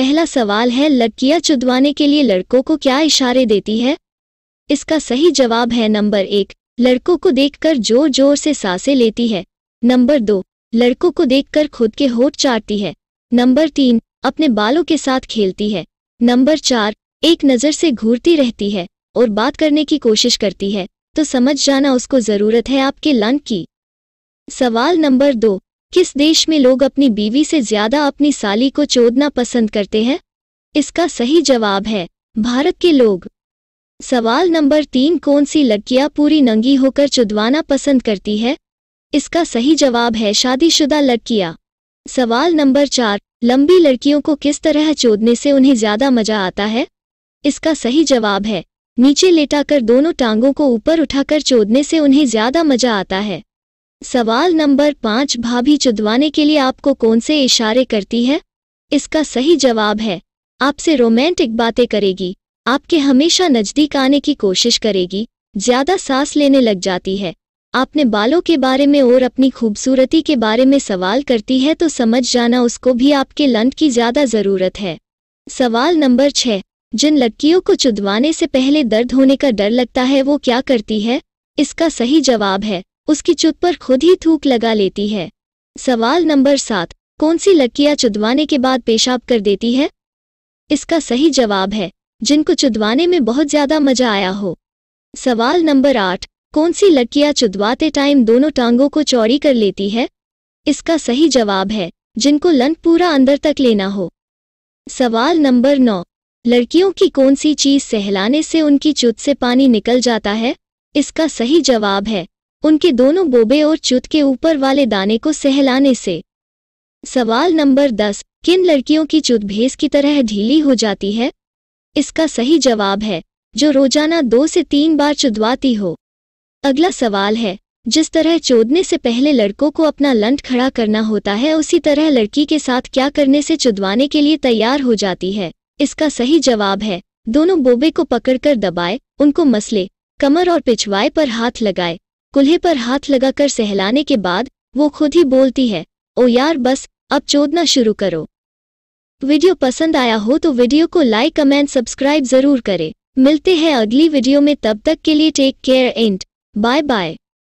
पहला सवाल है लड़कियां चुदवाने के लिए लड़कों को क्या इशारे देती है इसका सही जवाब है नंबर एक लड़कों को देखकर जोर जोर से सांसें लेती है नंबर दो लड़कों को देखकर खुद के होठ चाटती है नंबर तीन अपने बालों के साथ खेलती है नंबर चार एक नज़र से घूरती रहती है और बात करने की कोशिश करती है तो समझ जाना उसको ज़रूरत है आपके लंग की सवाल नंबर दो किस देश में लोग अपनी बीवी से ज्यादा अपनी साली को चोदना पसंद करते हैं इसका सही जवाब है भारत के लोग सवाल नंबर तीन कौन सी लड़कियां पूरी नंगी होकर चुदवाना पसंद करती है इसका सही जवाब है शादीशुदा लड़कियां सवाल नंबर चार लंबी लड़कियों को किस तरह चोदने से उन्हें ज्यादा मजा आता है इसका सही जवाब है नीचे लेटाकर दोनों टांगों को ऊपर उठाकर चोदने से उन्हें ज्यादा मजा आता है सवाल नंबर पाँच भाभी चुदवाने के लिए आपको कौन से इशारे करती है इसका सही जवाब है आपसे रोमांटिक बातें करेगी आपके हमेशा नज़दीक आने की कोशिश करेगी ज़्यादा सांस लेने लग जाती है आपने बालों के बारे में और अपनी खूबसूरती के बारे में सवाल करती है तो समझ जाना उसको भी आपके लंट की ज़्यादा ज़रूरत है सवाल नंबर छः जिन लड़कियों को चुदवाने से पहले दर्द होने का डर लगता है वो क्या करती है इसका सही जवाब है उसकी चुत पर खुद ही थूक लगा लेती है सवाल नंबर सात कौन सी लड़कियां चुदवाने के बाद पेशाब कर देती है इसका सही जवाब है जिनको चुदवाने में बहुत ज्यादा मजा आया हो सवाल नंबर आठ कौन सी लड़कियां चुदवाते टाइम दोनों टांगों को चौड़ी कर लेती है इसका सही जवाब है जिनको लंच पूरा अंदर तक लेना हो सवाल नंबर नौ लड़कियों की कौन सी चीज सहलाने से उनकी चुत से पानी निकल जाता है इसका सही जवाब है उनके दोनों बोबे और चुत के ऊपर वाले दाने को सहलाने से सवाल नंबर दस किन लड़कियों की चुत भेस की तरह ढीली हो जाती है इसका सही जवाब है जो रोजाना दो से तीन बार चुदवाती हो अगला सवाल है जिस तरह चोदने से पहले लड़कों को अपना लंट खड़ा करना होता है उसी तरह लड़की के साथ क्या करने से चुदवाने के लिए तैयार हो जाती है इसका सही जवाब है दोनों बोबे को पकड़कर दबाए उनको मसले कमर और पिछवाए पर हाथ लगाए कुल्हे पर हाथ लगाकर सहलाने के बाद वो खुद ही बोलती है ओ यार बस अब चोदना शुरू करो वीडियो पसंद आया हो तो वीडियो को लाइक कमेंट सब्सक्राइब जरूर करें मिलते हैं अगली वीडियो में तब तक के लिए take care and bye bye